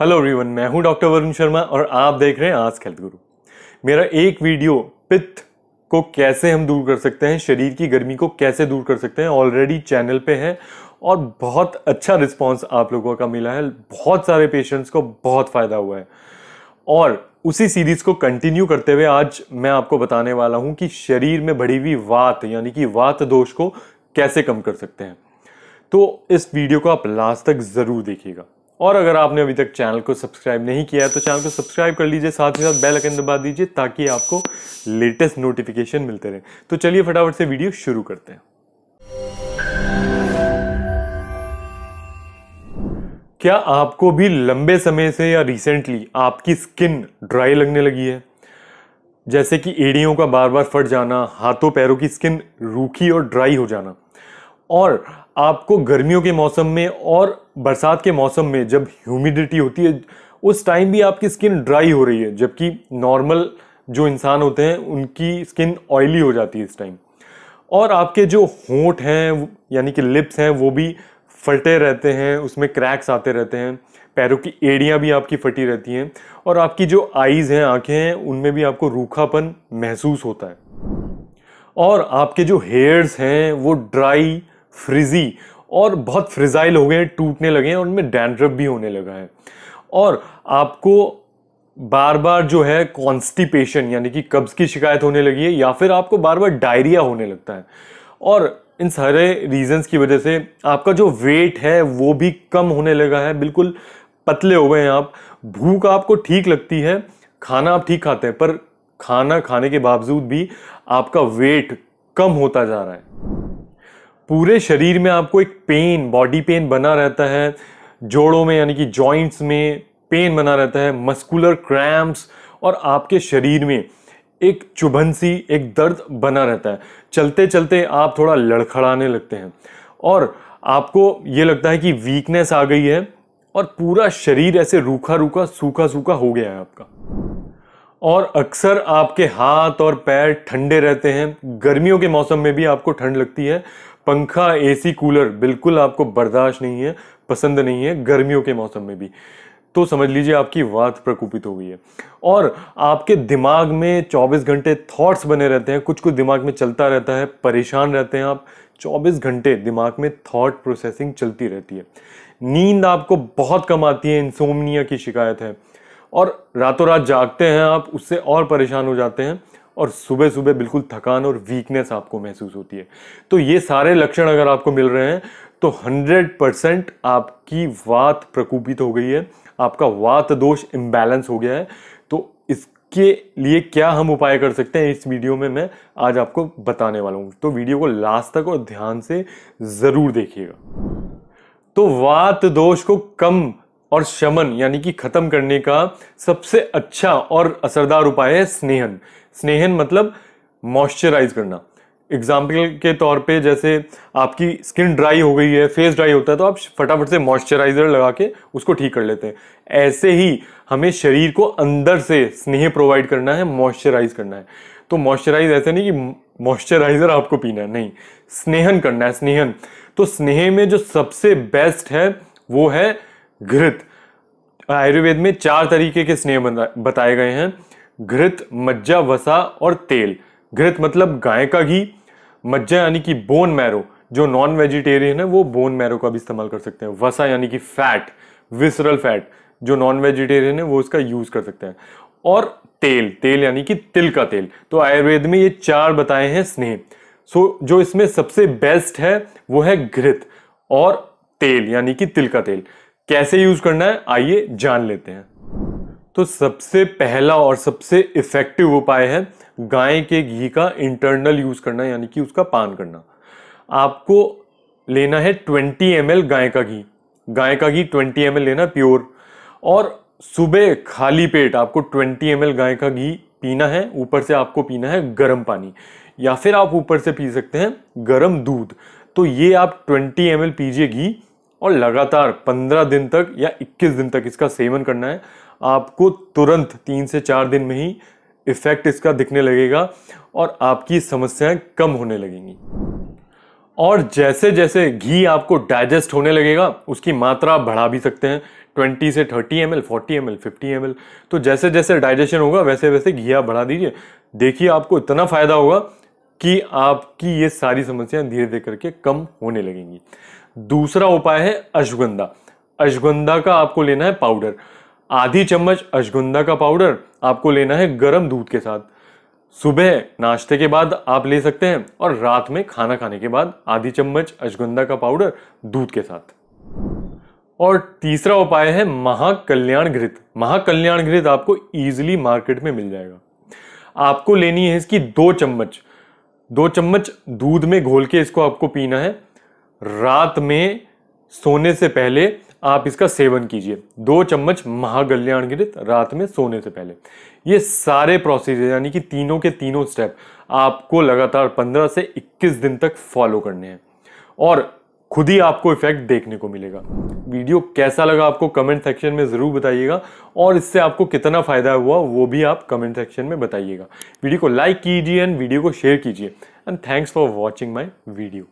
hello everyone मैं हूं doctor Varun Sharma और आप देख रहे हैं आज हेल्थ गुरु मेरा एक वीडियो पित्त को कैसे हम दूर कर सकते हैं शरीर की गर्मी को कैसे दूर कर सकते हैं ऑलरेडी चैनल पे है और बहुत अच्छा रिस्पांस आप लोगों का मिला है बहुत सारे पेशेंट्स को बहुत फ़ायदा हुआ है और उसी सीरीज़ को कंटिन्यू करते हुए आज मैं आपको बताने वाला हूँ कि शरीर में बढ़ी हुई वात यानी कि वात दोष को कैसे कम कर सकते हैं तो इस वीडियो को आप लास्ट तक ज़रूर देखिएगा और अगर आपने अभी तक चैनल को सब्सक्राइब नहीं किया है तो चैनल को सब्सक्राइब कर लीजिए साथ ही साथ बेल आइकन दबा दीजिए ताकि आपको लेटेस्ट नोटिफिकेशन मिलते रहे तो चलिए फटाफट से वीडियो शुरू करते हैं क्या आपको भी लंबे समय से या रिसेंटली आपकी स्किन ड्राई लगने लगी है जैसे कि एड़ियों का बार बार फट जाना हाथों पैरों की स्किन रूखी और ड्राई हो जाना और आपको गर्मियों के मौसम में और बरसात के मौसम में जब ह्यूमिडिटी होती है उस टाइम भी आपकी स्किन ड्राई हो रही है जबकि नॉर्मल जो इंसान होते हैं उनकी स्किन ऑयली हो जाती है इस टाइम और आपके जो होंठ हैं यानी कि लिप्स हैं वो भी फटे रहते हैं उसमें क्रैक्स आते रहते हैं पैरों की एड़ियाँ भी आपकी फटी रहती हैं और आपकी जो आईज़ हैं आँखें हैं उनमें भी आपको रूखापन महसूस होता है और आपके जो हेयर्स हैं वो ड्राई फ्रिजी और बहुत फ्रिजाइल हो गए हैं टूटने लगे हैं उनमें डैंड्रफ भी होने लगा है और आपको बार बार जो है कॉन्स्टिपेशन यानी कि कब्ज़ की शिकायत होने लगी है या फिर आपको बार बार डायरिया होने लगता है और इन सारे रीजंस की वजह से आपका जो वेट है वो भी कम होने लगा है बिल्कुल पतले हो गए हैं आप भूख आपको ठीक लगती है खाना आप ठीक खाते हैं पर खाना खाने के बावजूद भी आपका वेट कम होता जा रहा है पूरे शरीर में आपको एक पेन बॉडी पेन बना रहता है जोड़ों में यानी कि जॉइंट्स में पेन बना रहता है मस्कुलर क्रैम्प्स और आपके शरीर में एक चुभन सी एक दर्द बना रहता है चलते चलते आप थोड़ा लड़खड़ाने लगते हैं और आपको ये लगता है कि वीकनेस आ गई है और पूरा शरीर ऐसे रूखा रूखा सूखा सूखा हो गया है आपका और अक्सर आपके हाथ और पैर ठंडे रहते हैं गर्मियों के मौसम में भी आपको ठंड लगती है पंखा एसी कूलर बिल्कुल आपको बर्दाश्त नहीं है पसंद नहीं है गर्मियों के मौसम में भी तो समझ लीजिए आपकी वात प्रकोपित हो गई है और आपके दिमाग में 24 घंटे थॉट्स बने रहते हैं कुछ कुछ दिमाग में चलता रहता है परेशान रहते हैं आप 24 घंटे दिमाग में थॉट प्रोसेसिंग चलती रहती है नींद आपको बहुत कम आती है इंसोमनिया की शिकायत है और रातों रात जागते हैं आप उससे और परेशान हो जाते हैं और सुबह सुबह बिल्कुल थकान और वीकनेस आपको महसूस होती है तो ये सारे लक्षण अगर आपको मिल रहे हैं तो 100 परसेंट आपकी वात प्रकोपित हो गई है आपका वात दोष इम्बैलेंस हो गया है तो इसके लिए क्या हम उपाय कर सकते हैं इस वीडियो में मैं आज आपको बताने वाला हूँ तो वीडियो को लास्ट तक और ध्यान से ज़रूर देखिएगा तो वात दोष को कम और शमन यानी कि खत्म करने का सबसे अच्छा और असरदार उपाय है स्नेहन स्नेहन मतलब मॉइस्चराइज करना एग्जाम्पल के तौर पे जैसे आपकी स्किन ड्राई हो गई है फेस ड्राई होता है तो आप फटाफट से मॉइस्चराइजर लगा के उसको ठीक कर लेते हैं ऐसे ही हमें शरीर को अंदर से स्नेह प्रोवाइड करना है मॉइस्चराइज करना है तो मॉइस्चराइज ऐसे नहीं कि मॉइस्चराइजर आपको पीना है नहीं स्नेहन करना है स्नेहन तो स्नेह में जो सबसे बेस्ट है वो है घृत आयुर्वेद में चार तरीके के स्नेह बताए गए हैं घृत मज्जा वसा और तेल घृत मतलब गाय का घी मज्जा यानी कि बोन मैरो जो नॉन वेजिटेरियन है वो बोन मैरो का भी इस्तेमाल कर सकते हैं वसा यानी कि फैट विसरल फैट जो नॉन वेजिटेरियन है वो इसका यूज़ कर सकते हैं और तेल तेल यानी कि तिल का तेल तो आयुर्वेद में ये चार बताए हैं स्नेह सो जो इसमें सबसे बेस्ट है वो है घृत और तेल यानी कि तिल का तेल कैसे यूज करना है आइए जान लेते हैं तो सबसे पहला और सबसे इफेक्टिव उपाय है गाय के घी का इंटरनल यूज करना यानी कि उसका पान करना आपको लेना है 20 एम गाय का घी गाय का घी 20 एम लेना प्योर और सुबह खाली पेट आपको 20 एम गाय का घी पीना है ऊपर से आपको पीना है गर्म पानी या फिर आप ऊपर से पी सकते हैं गर्म दूध तो ये आप 20 एम पीजिए घी और लगातार 15 दिन तक या 21 दिन तक इसका सेवन करना है आपको तुरंत तीन से चार दिन में ही इफ़ेक्ट इसका दिखने लगेगा और आपकी समस्याएं कम होने लगेंगी और जैसे जैसे घी आपको डाइजेस्ट होने लगेगा उसकी मात्रा आप बढ़ा भी सकते हैं 20 से 30 M L forty M L fifty M L तो जैसे जैसे डाइजेशन होगा वैसे वैसे घी आप बढ़ा दीजिए देखिए आपको इतना फ़ायदा होगा कि आपकी ये सारी समस्याएं धीरे धीरे करके कम होने लगेंगी दूसरा उपाय है अश्वगंधा अश्वगंधा का आपको लेना है पाउडर आधी चम्मच अश्वगंधा का पाउडर आपको लेना है गर्म दूध के साथ सुबह नाश्ते के बाद आप ले सकते हैं और रात में खाना खाने के बाद आधी चम्मच अश्वगंधा का पाउडर दूध के साथ और तीसरा उपाय है महाकल्याण घृत महाकल्याण घृत आपको इजीली मार्केट में मिल जाएगा आपको लेनी है इसकी दो चम्मच दो चम्मच दूध में घोल के इसको आपको पीना है रात में सोने से पहले आप इसका सेवन कीजिए दो चम्मच महागल्याण गिरित रात में सोने से पहले ये सारे प्रोसीजर यानी कि तीनों के तीनों स्टेप आपको लगातार 15 से 21 दिन तक फॉलो करने हैं और खुद ही आपको इफेक्ट देखने को मिलेगा वीडियो कैसा लगा आपको कमेंट सेक्शन में ज़रूर बताइएगा और इससे आपको कितना फ़ायदा हुआ वो भी आप कमेंट सेक्शन में बताइएगा वीडियो को लाइक कीजिए एंड वीडियो को शेयर कीजिए and thanks for watching my video